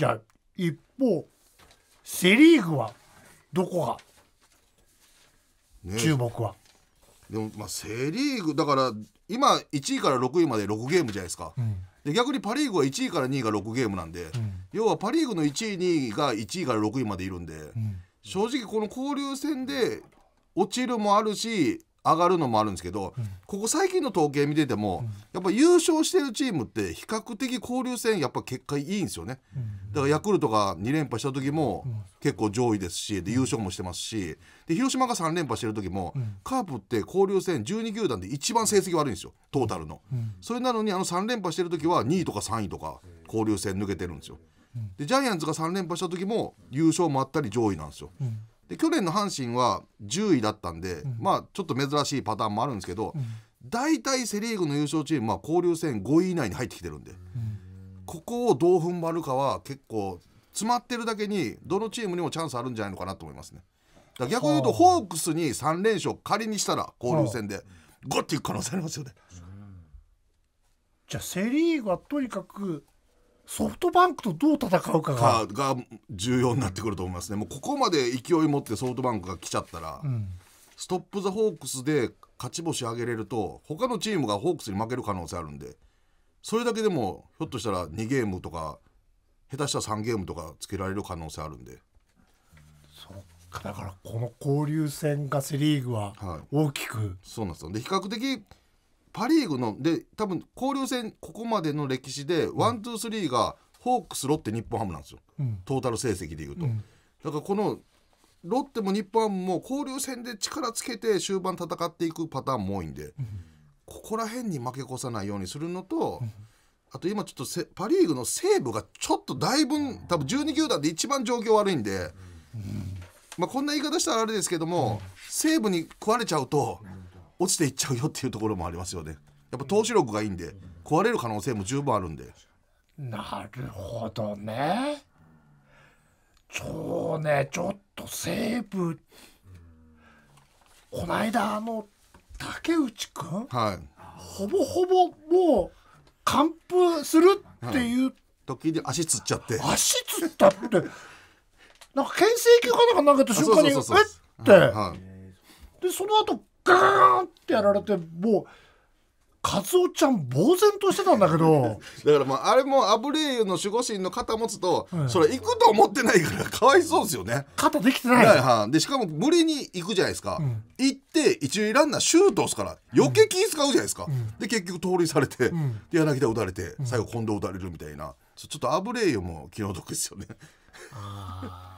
じゃあ一方セ・リーグはどこが、ね、注目はでもまあセ・リーグだから今1位から6位まで6ゲームじゃないですか、うん、で逆にパ・リーグは1位から2位が6ゲームなんで、うん、要はパ・リーグの1位2位が1位から6位までいるんで、うん、正直この交流戦で落ちるもあるし上がるのもあるんですけど、うん、ここ最近の統計見てても、うん、やっぱ優勝してるチームって比較的交流戦やっぱ結果いいんですよね、うん、だからヤクルトが2連覇した時も結構上位ですしで優勝もしてますしで広島が3連覇してる時も、カープって交流戦12球団で一番成績悪いんですよトータルの、それなのにあの3連覇してる時は2位とか3位とか交流戦抜けてるんですよでジャイアンツが3連覇した時も優勝もあったり上位なんですよ、で去年の阪神は10位だったんで、うん、まあちょっと珍しいパターンもあるんですけど、うん、大体セ・リーグの優勝チームは交流戦5位以内に入ってきてるんで、うん、ここをどう踏ん張るかは結構詰まってるだけにどのチームにもチャンスあるんじゃないのかなと思いますね。だ逆に言うとホークスに3連勝仮にしたら交流戦でゴッていく可能性ありますよね。じゃあセ・リーグはとにかくソフトバンクとどう戦うかがが重要になってくると思いますね、もうここまで勢い持ってソフトバンクが来ちゃったら、うん、ストップ・ザ・ホークスで勝ち星上げれると、他のチームがホークスに負ける可能性あるんで、それだけでもひょっとしたら2ゲームとか、下手したら3ゲームとかつけられる可能性あるんで。そっかだからこの交流戦がセ・リーグは大きく、はい、そうなんですよで比較的パ・リーグので多分交流戦ここまでの歴史でワンツースリーがホークスロッテ日本ハムなんですよ、うん、トータル成績でいうと、うん、だからこのロッテも日本ハムも交流戦で力つけて終盤戦っていくパターンも多いんで、うん、ここら辺に負け越さないようにするのと、あと今ちょっとパ・リーグの西武がちょっとだいぶ多分12球団で一番状況悪いんで、まあ、こんな言い方したらあれですけども西武に食われちゃうと。落ちていっちゃうよっていうところもありますよねやっぱ投手力がいいんで壊れる可能性も十分あるんでなるほどねそうねちょっとセーブこの間あの竹内君、はい、ほぼほぼもう完封するっていう、はい、時に足つっちゃって足つったってなんか牽制球かなんか投げた瞬間にえって、はいはい、でその後ガーンってやられてもう。カツオちゃん呆然としてたんだけど だからまああれもアブレイユの守護神の肩持つと、はい、それ行くと思ってないからかわいそうですよね肩できてない、はい、でしかも無理に行くじゃないですか、うん、行って一塁ランナーシュートすから余計気使うじゃないですか、うん、で結局盗塁されて、うん、で柳田打たれて最後近藤打たれるみたいなちょっとアブレイユも気の毒ですよねああ